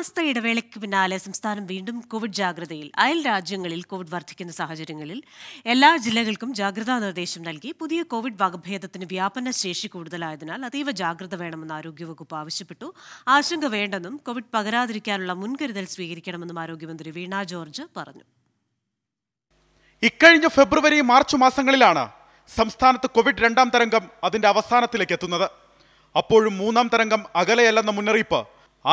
മാസത്തെ ഇടവേളയ്ക്ക് പിന്നാലെ സംസ്ഥാനം വീണ്ടും കോവിഡ് ജാഗ്രതയിൽ അയൽ രാജ്യങ്ങളിൽ കോവിഡ് വർദ്ധിക്കുന്ന സാഹചര്യങ്ങളിൽ എല്ലാ ജില്ലകൾക്കും ജാഗ്രതാ നിർദ്ദേശം നൽകി പുതിയ കോവിഡ് വകഭേദത്തിന് വ്യാപന ശേഷി കൂടുതലായതിനാൽ അതീവ ജാഗ്രത വേണമെന്ന് ആരോഗ്യവകുപ്പ് ആവശ്യപ്പെട്ടു ആശങ്ക വേണ്ടെന്നും കോവിഡ് പകരാതിരിക്കാനുള്ള മുൻകരുതൽ സ്വീകരിക്കണമെന്നും ആരോഗ്യമന്ത്രി വീണ ജോർജ് പറഞ്ഞു ഇക്കഴിഞ്ഞ ഫെബ്രുവരി മാർച്ച് മാസങ്ങളിലാണ് സംസ്ഥാനത്ത് കോവിഡ് രണ്ടാം തരംഗം അതിന്റെ അവസാനത്തിലേക്ക് എത്തുന്നത് അപ്പോഴും മൂന്നാം തരംഗം അകലെയല്ലെന്ന മുന്നറിയിപ്പ്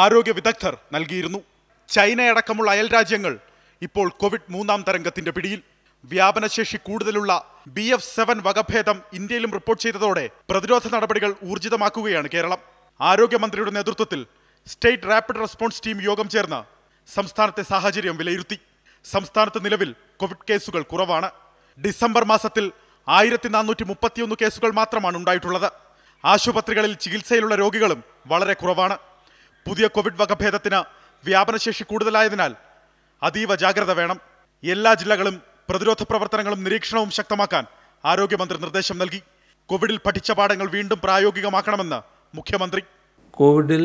ആരോഗ്യ വിദഗ്ധർ നൽകിയിരുന്നു ചൈനയടക്കമുള്ള അയൽ രാജ്യങ്ങൾ ഇപ്പോൾ കോവിഡ് മൂന്നാം തരംഗത്തിന്റെ പിടിയിൽ വ്യാപനശേഷി കൂടുതലുള്ള ബി എഫ് സെവൻ വകഭേദം ഇന്ത്യയിലും റിപ്പോർട്ട് ചെയ്തതോടെ പ്രതിരോധ നടപടികൾ ഊർജിതമാക്കുകയാണ് കേരളം ആരോഗ്യമന്ത്രിയുടെ നേതൃത്വത്തിൽ സ്റ്റേറ്റ് റാപ്പിഡ് റെസ്പോൺസ് ടീം യോഗം ചേർന്ന് സംസ്ഥാനത്തെ സാഹചര്യം വിലയിരുത്തി സംസ്ഥാനത്ത് നിലവിൽ കോവിഡ് കേസുകൾ കുറവാണ് ഡിസംബർ മാസത്തിൽ ആയിരത്തി നാനൂറ്റി മുപ്പത്തിയൊന്ന് കേസുകൾ മാത്രമാണ് ഉണ്ടായിട്ടുള്ളത് ആശുപത്രികളിൽ ചികിത്സയിലുള്ള രോഗികളും വളരെ കുറവാണ് പുതിയ കോവിഡ് വകഭേദത്തിന് വ്യാപനശേഷി കൂടുതലായതിനാൽ അതീവ ജാഗ്രത വേണം എല്ലാ ജില്ലകളും പ്രതിരോധ പ്രവർത്തനങ്ങളും നിരീക്ഷണവും ശക്തമാക്കാൻ ആരോഗ്യമന്ത്രി നിർദ്ദേശം നൽകി കോവിഡിൽ പഠിച്ച പാഠങ്ങൾ വീണ്ടും പ്രായോഗികമാക്കണമെന്ന് മുഖ്യമന്ത്രി കോവിഡിൽ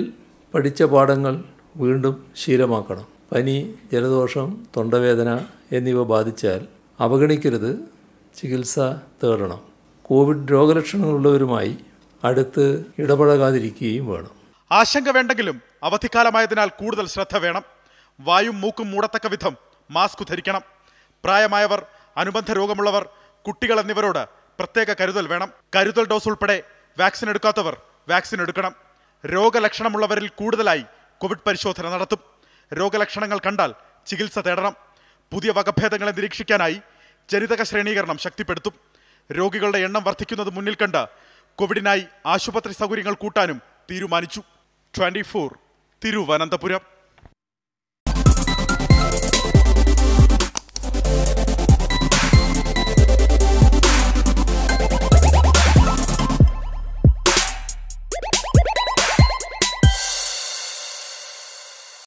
പഠിച്ച പാഠങ്ങൾ വീണ്ടും ശീലമാക്കണം പനി ജലദോഷം തൊണ്ടവേദന എന്നിവ ബാധിച്ചാൽ അവഗണിക്കരുത് ചികിത്സ തേടണം കോവിഡ് രോഗലക്ഷണങ്ങളുള്ളവരുമായി അടുത്ത് ഇടപഴകാതിരിക്കുകയും വേണം ആശങ്ക വേണ്ടെങ്കിലും അവധിക്കാലമായതിനാൽ കൂടുതൽ ശ്രദ്ധ വേണം വായും മൂക്കും മൂടത്തക്ക വിധം മാസ്ക് ധരിക്കണം പ്രായമായവർ അനുബന്ധ രോഗമുള്ളവർ കുട്ടികൾ എന്നിവരോട് പ്രത്യേക കരുതൽ വേണം കരുതൽ ഡോസ് ഉൾപ്പെടെ വാക്സിൻ എടുക്കാത്തവർ വാക്സിൻ എടുക്കണം രോഗലക്ഷണമുള്ളവരിൽ കൂടുതലായി കോവിഡ് പരിശോധന നടത്തും രോഗലക്ഷണങ്ങൾ കണ്ടാൽ ചികിത്സ തേടണം പുതിയ വകഭേദങ്ങളെ നിരീക്ഷിക്കാനായി ജനിതക ശ്രേണീകരണം ശക്തിപ്പെടുത്തും രോഗികളുടെ എണ്ണം വർദ്ധിക്കുന്നത് മുന്നിൽ കണ്ട് കോവിഡിനായി ആശുപത്രി സൗകര്യങ്ങൾ കൂട്ടാനും തീരുമാനിച്ചു ട്വൻറ്റി തിരുവനന്തപുരം